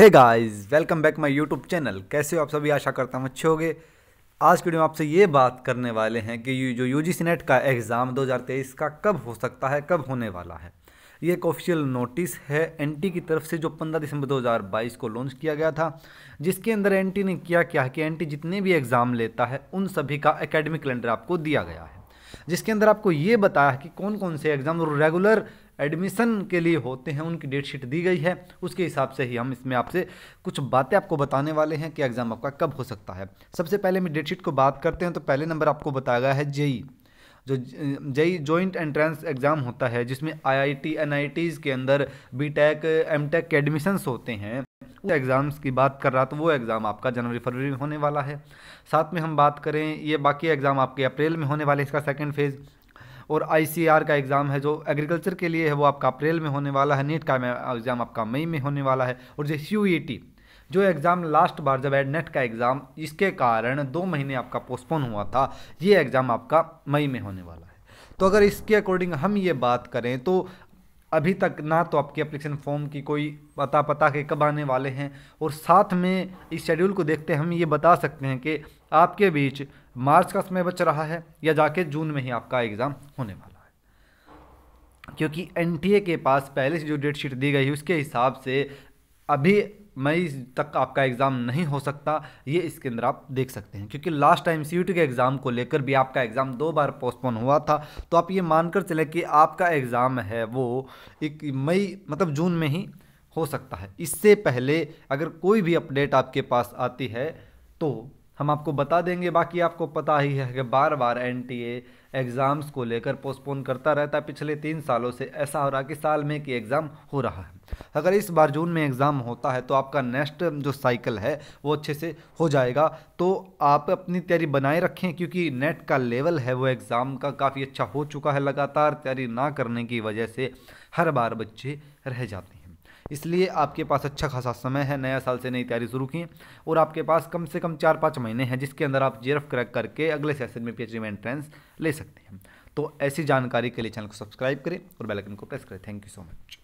hey guys welcome back my YouTube channel कैसे हो आप सभी आशा करता हूँ अच्छे होगे आज की वीडियो में आपसे ये बात करने वाले हैं कि जो यू जी नेट का एग्ज़ाम 2023 का कब हो सकता है कब होने वाला है ये एक ऑफिशियल नोटिस है एनटी की तरफ से जो 15 दिसंबर 2022 को लॉन्च किया गया था जिसके अंदर एन ने किया क्या है कि एन जितने भी एग्ज़ाम लेता है उन सभी का अकेडमिक कैलेंडर आपको दिया गया है जिसके अंदर आपको ये बताया कि कौन कौन से एग्ज़ाम रेगुलर एडमिशन के लिए होते हैं उनकी डेट शीट दी गई है उसके हिसाब से ही हम इसमें आपसे कुछ बातें आपको बताने वाले हैं कि एग्ज़ाम आपका कब हो सकता है सबसे पहले हम डेट शीट को बात करते हैं तो पहले नंबर आपको बताया गया है जेई जो जई जॉइंट एंट्रेंस एग्ज़ाम होता है जिसमें आईआईटी एनआईटीज़ के अंदर बीटेक एमटेक के एडमिशन्स होते हैं उस एग्ज़ाम्स की बात कर रहा तो वो एग्ज़ाम आपका जनवरी फरवरी में होने वाला है साथ में हम बात करें ये बाकी एग्ज़ाम आपके अप्रैल में होने वाले इसका सेकेंड फेज़ और आई का एग्ज़ाम है जो एग्रीकल्चर के लिए है वो आपका अप्रैल में होने वाला है नेट का एग्ज़ाम आपका मई में होने वाला है और जो यू e जो एग्ज़ाम लास्ट बार जब एडनेट का एग्ज़ाम इसके कारण दो महीने आपका पोस्टपोन हुआ था ये एग्ज़ाम आपका मई में होने वाला है तो अगर इसके अकॉर्डिंग हम ये बात करें तो अभी तक ना तो आपके अप्लीकेशन फॉर्म की कोई पता पता के कब आने वाले हैं और साथ में इस शेड्यूल को देखते हम ये बता सकते हैं कि आपके बीच मार्च का समय बच रहा है या जाके जून में ही आपका एग्ज़ाम होने वाला है क्योंकि एन के पास पहले से जो डेट शीट दी गई है उसके हिसाब से अभी मई तक आपका एग्ज़ाम नहीं हो सकता ये इसके अंदर आप देख सकते हैं क्योंकि लास्ट टाइम सी के एग्ज़ाम को लेकर भी आपका एग्ज़ाम दो बार पोस्टपोन हुआ था तो आप ये मानकर चले कि आपका एग्ज़ाम है वो एक मई मतलब जून में ही हो सकता है इससे पहले अगर कोई भी अपडेट आपके पास आती है तो हम आपको बता देंगे बाकी आपको पता ही है कि बार बार एन एग्ज़ाम्स को लेकर पोस्टपोन करता रहता है पिछले तीन सालों से ऐसा हो रहा कि साल में कि एग्ज़ाम हो रहा है अगर इस बार जून में एग्ज़ाम होता है तो आपका नेक्स्ट जो साइकिल है वो अच्छे से हो जाएगा तो आप अपनी तैयारी बनाए रखें क्योंकि नेट का लेवल है वो एग्ज़ाम का काफ़ी अच्छा हो चुका है लगातार तैयारी ना करने की वजह से हर बार बच्चे रह जाते हैं इसलिए आपके पास अच्छा खासा समय है नया साल से नई तैयारी शुरू की और आपके पास कम से कम चार पाँच महीने हैं जिसके अंदर आप जेरफ क्रैक करके अगले सेशन में पी में एंट्रेंस ले सकते हैं तो ऐसी जानकारी के लिए चैनल को सब्सक्राइब करें और बेलकन को प्रेस करें थैंक यू सो मच